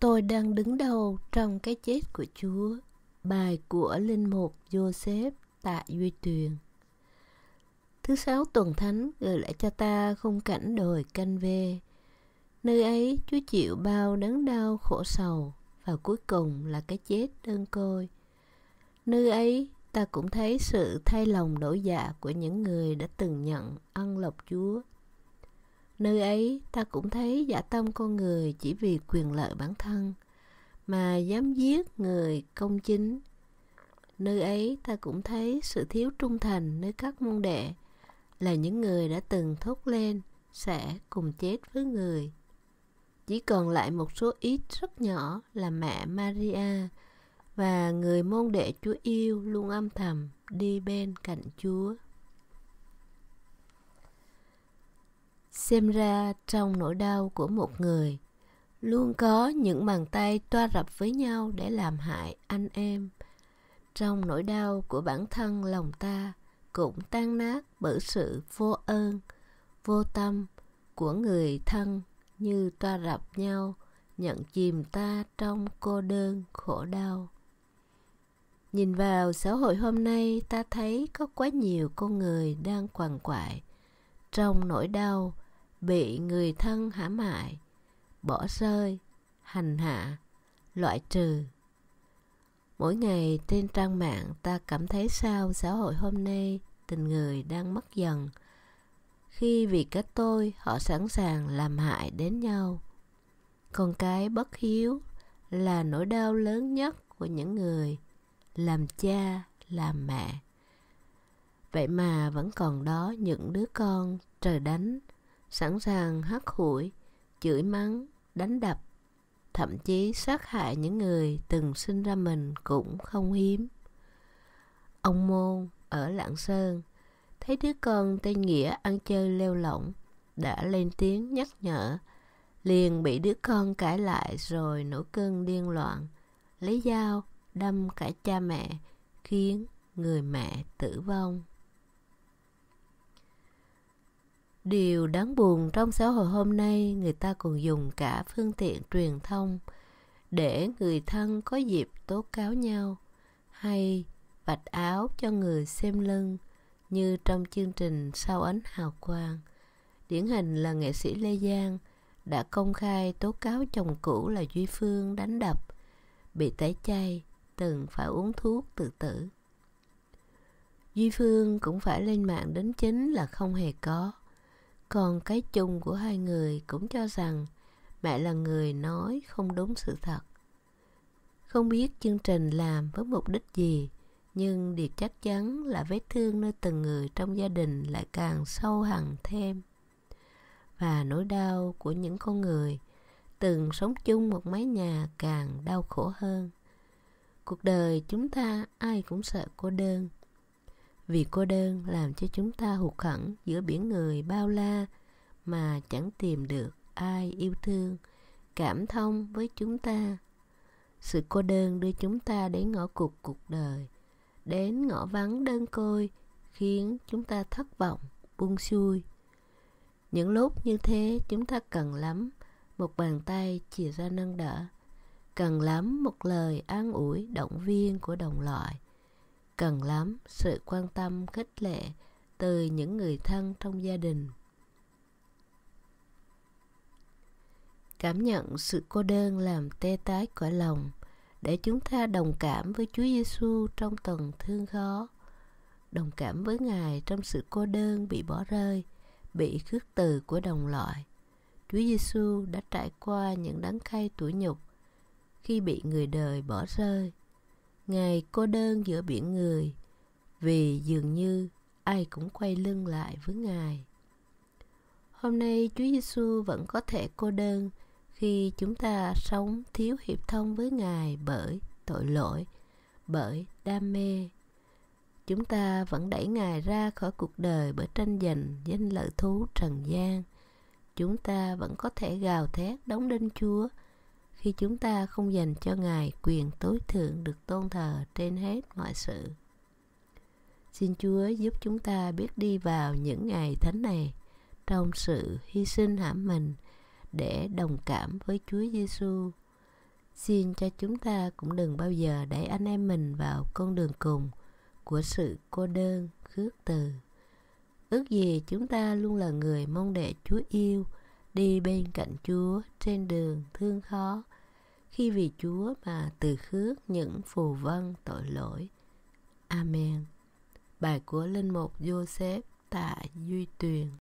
Tôi đang đứng đầu trong cái chết của Chúa. Bài của Linh Mục Joseph Tạ Duy Tuyền Thứ sáu tuần thánh gửi lại cho ta khung cảnh đồi canh vê. Nơi ấy Chúa chịu bao đớn đau khổ sầu và cuối cùng là cái chết đơn côi. Nơi ấy ta cũng thấy sự thay lòng đổi dạ của những người đã từng nhận ăn lộc Chúa Nơi ấy ta cũng thấy giả tâm con người chỉ vì quyền lợi bản thân mà dám giết người công chính. Nơi ấy ta cũng thấy sự thiếu trung thành nơi các môn đệ là những người đã từng thốt lên sẽ cùng chết với người. Chỉ còn lại một số ít rất nhỏ là mẹ Maria và người môn đệ Chúa yêu luôn âm thầm đi bên cạnh Chúa. xem ra trong nỗi đau của một người luôn có những bàn tay toa rập với nhau để làm hại anh em trong nỗi đau của bản thân lòng ta cũng tan nát bởi sự vô ơn vô tâm của người thân như toa rập nhau nhận chìm ta trong cô đơn khổ đau nhìn vào xã hội hôm nay ta thấy có quá nhiều con người đang quằn quại trong nỗi đau bị người thân hãm hại bỏ rơi hành hạ loại trừ mỗi ngày trên trang mạng ta cảm thấy sao xã hội hôm nay tình người đang mất dần khi vì cái tôi họ sẵn sàng làm hại đến nhau còn cái bất hiếu là nỗi đau lớn nhất của những người làm cha làm mẹ vậy mà vẫn còn đó những đứa con trời đánh sẵn sàng hắt hủi, chửi mắng, đánh đập, thậm chí sát hại những người từng sinh ra mình cũng không hiếm. Ông Môn ở Lạng Sơn thấy đứa con tên Nghĩa ăn chơi leo lỏng đã lên tiếng nhắc nhở liền bị đứa con cãi lại rồi nổi cơn điên loạn lấy dao đâm cả cha mẹ khiến người mẹ tử vong Điều đáng buồn trong xã hội hôm nay, người ta còn dùng cả phương tiện truyền thông để người thân có dịp tố cáo nhau hay vạch áo cho người xem lưng như trong chương trình Sau ánh hào quang. Điển hình là nghệ sĩ Lê Giang đã công khai tố cáo chồng cũ là Duy Phương đánh đập, bị tẩy chay, từng phải uống thuốc tự tử. Duy Phương cũng phải lên mạng đến chính là không hề có còn cái chung của hai người cũng cho rằng mẹ là người nói không đúng sự thật không biết chương trình làm với mục đích gì nhưng điều chắc chắn là vết thương nơi từng người trong gia đình lại càng sâu hằn thêm và nỗi đau của những con người từng sống chung một mái nhà càng đau khổ hơn cuộc đời chúng ta ai cũng sợ cô đơn vì cô đơn làm cho chúng ta hụt hẫng giữa biển người bao la mà chẳng tìm được ai yêu thương cảm thông với chúng ta sự cô đơn đưa chúng ta đến ngõ cụt cuộc đời đến ngõ vắng đơn côi khiến chúng ta thất vọng buông xuôi những lúc như thế chúng ta cần lắm một bàn tay chỉ ra nâng đỡ cần lắm một lời an ủi động viên của đồng loại cần lắm sự quan tâm khích lệ từ những người thân trong gia đình cảm nhận sự cô đơn làm tê tái cõi lòng để chúng ta đồng cảm với Chúa Giêsu trong tuần thương khó, đồng cảm với Ngài trong sự cô đơn bị bỏ rơi, bị khước từ của đồng loại. Chúa Giêsu đã trải qua những đắng cay tủi nhục khi bị người đời bỏ rơi, ngày cô đơn giữa biển người vì dường như ai cũng quay lưng lại với ngài hôm nay chúa giêsu vẫn có thể cô đơn khi chúng ta sống thiếu hiệp thông với ngài bởi tội lỗi bởi đam mê chúng ta vẫn đẩy ngài ra khỏi cuộc đời bởi tranh giành danh lợi thú trần gian chúng ta vẫn có thể gào thét đóng đinh chúa khi chúng ta không dành cho Ngài quyền tối thượng được tôn thờ trên hết mọi sự. Xin Chúa giúp chúng ta biết đi vào những ngày thánh này trong sự hy sinh hãm mình để đồng cảm với Chúa Giêsu. Xin cho chúng ta cũng đừng bao giờ đẩy anh em mình vào con đường cùng của sự cô đơn, khước từ. Ước gì chúng ta luôn là người mong đệ Chúa yêu, đi bên cạnh Chúa trên đường thương khó, khi vì Chúa mà từ khước những phù vân tội lỗi. Amen. Bài của Linh Mục Joseph tại Duy Tuyền